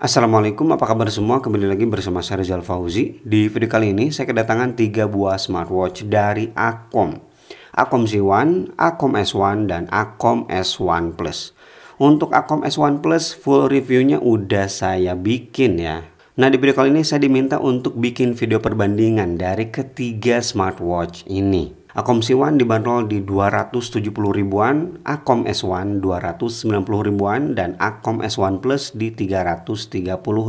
Assalamualaikum, apa kabar semua? Kembali lagi bersama saya Rizal Fauzi. Di video kali ini saya kedatangan 3 buah smartwatch dari Acom. Acom Z1, Acom S1, dan Acom S1 Plus. Untuk Acom S1 Plus, full reviewnya udah saya bikin ya. Nah di video kali ini saya diminta untuk bikin video perbandingan dari ketiga smartwatch ini. Akom C1 dibanderol di 270 ribuan, Akom S1 290 ribuan, dan Akom S1 Plus di 330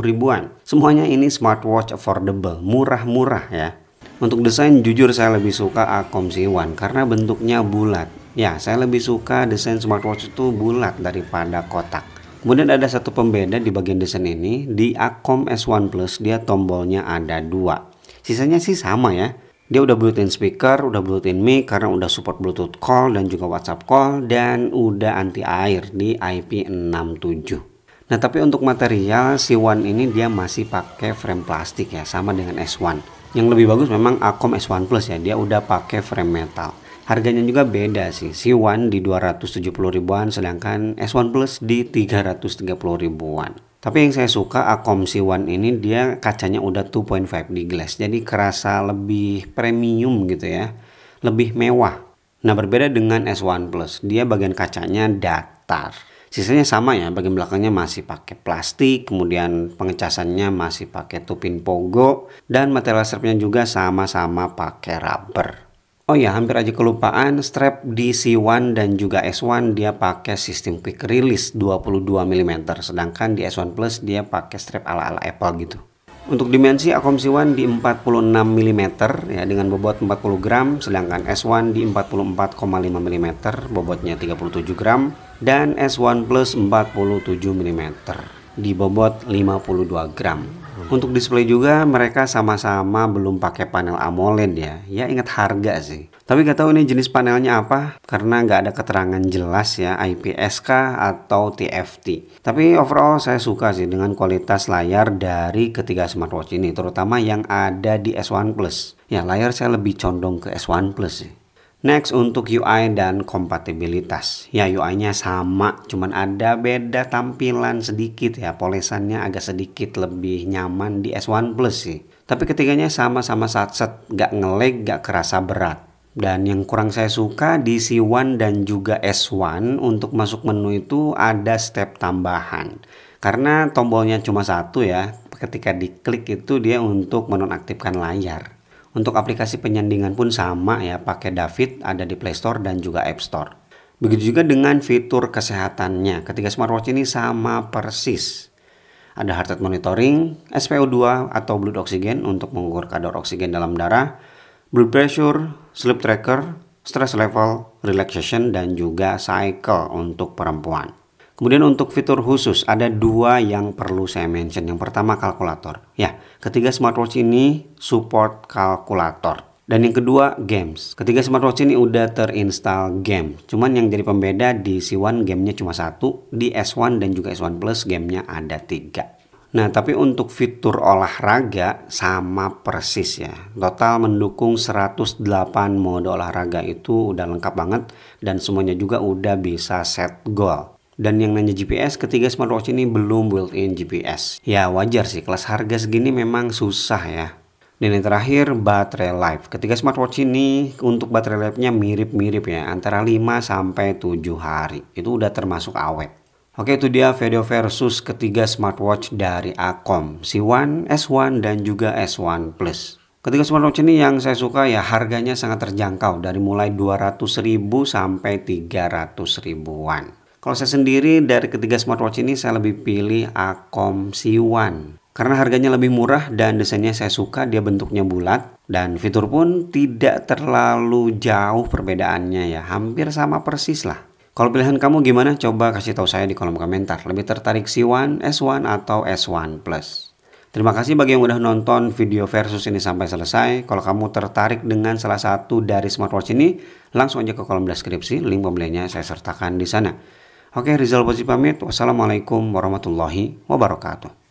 ribuan. Semuanya ini smartwatch affordable, murah-murah ya. Untuk desain jujur saya lebih suka Akom C1 karena bentuknya bulat. Ya, saya lebih suka desain smartwatch itu bulat daripada kotak. Kemudian ada satu pembeda di bagian desain ini, di Akom S1 Plus dia tombolnya ada dua. Sisanya sih sama ya, dia udah bluetooth speaker, udah bluetooth mic karena udah support Bluetooth call dan juga WhatsApp call dan udah anti air di IP67. Nah tapi untuk material C1 ini dia masih pakai frame plastik ya sama dengan S1. Yang lebih bagus memang Acom S1 Plus ya dia udah pakai frame metal. Harganya juga beda sih. C1 di 270 ribuan sedangkan S1 Plus di 330 ribuan. Tapi yang saya suka Akom One ini dia kacanya udah 2.5 di glass. Jadi kerasa lebih premium gitu ya. Lebih mewah. Nah berbeda dengan S1 Plus. Dia bagian kacanya datar. Sisanya sama ya, bagian belakangnya masih pakai plastik, kemudian pengecasannya masih pakai tupin pogo, dan material serpnya juga sama-sama pakai rubber. Oh ya, hampir aja kelupaan, strap di C1 dan juga S1 dia pakai sistem quick release 22 mm, sedangkan di S1 Plus dia pakai strap ala-ala Apple gitu. Untuk dimensi Acomsi C1 di 46 mm ya dengan bobot 40 gram, sedangkan S1 di 44,5 mm, bobotnya 37 gram dan S1 Plus 47 mm. Di dibobot 52 gram. Untuk display juga mereka sama-sama belum pakai panel AMOLED ya. Ya ingat harga sih. Tapi nggak tahu ini jenis panelnya apa karena nggak ada keterangan jelas ya IPS kah atau TFT. Tapi overall saya suka sih dengan kualitas layar dari ketiga smartwatch ini terutama yang ada di S1 Plus. Ya layar saya lebih condong ke S1 Plus sih. Next untuk UI dan kompatibilitas. Ya UI-nya sama, cuman ada beda tampilan sedikit ya. Polesannya agak sedikit lebih nyaman di S1 Plus sih. Tapi ketiganya sama-sama satset, gak ngelag, gak kerasa berat. Dan yang kurang saya suka di C1 dan juga S1 untuk masuk menu itu ada step tambahan. Karena tombolnya cuma satu ya, ketika diklik itu dia untuk menonaktifkan layar. Untuk aplikasi penyandingan pun sama ya, pakai David ada di Play Store dan juga App Store. Begitu juga dengan fitur kesehatannya. Ketiga smartwatch ini sama persis. Ada heart rate monitoring, SPO2 atau blood oxygen untuk mengukur kadar oksigen dalam darah, blood pressure, sleep tracker, stress level, relaxation, dan juga cycle untuk perempuan. Kemudian untuk fitur khusus ada dua yang perlu saya mention. Yang pertama kalkulator. Ya, ketiga smartwatch ini support kalkulator. Dan yang kedua games. Ketiga smartwatch ini udah terinstall game. Cuman yang jadi pembeda di C1 gamenya cuma satu, di S1 dan juga S1 Plus gamenya ada tiga. Nah, tapi untuk fitur olahraga sama persis ya. Total mendukung 108 mode olahraga itu udah lengkap banget dan semuanya juga udah bisa set goal. Dan yang nanya GPS, ketiga smartwatch ini belum built-in GPS. Ya wajar sih, kelas harga segini memang susah ya. Dan yang terakhir, baterai life. Ketiga smartwatch ini untuk baterai life-nya mirip-mirip ya, antara 5 sampai 7 hari. Itu udah termasuk awet. Oke itu dia video versus ketiga smartwatch dari Acom, C1, S1, dan juga S1 Plus. Ketiga smartwatch ini yang saya suka ya harganya sangat terjangkau dari mulai 200.000 sampai 300 ribuan. Kalau saya sendiri dari ketiga smartwatch ini saya lebih pilih Acom 1 Karena harganya lebih murah dan desainnya saya suka, dia bentuknya bulat dan fitur pun tidak terlalu jauh perbedaannya ya, hampir sama persis lah. Kalau pilihan kamu gimana? Coba kasih tahu saya di kolom komentar. Lebih tertarik C1, S1 atau S1 Plus? Terima kasih bagi yang udah nonton video versus ini sampai selesai. Kalau kamu tertarik dengan salah satu dari smartwatch ini, langsung aja ke kolom deskripsi, link pembeliannya saya sertakan di sana. Oke, Rizal Bozi pamit. Wassalamualaikum warahmatullahi wabarakatuh.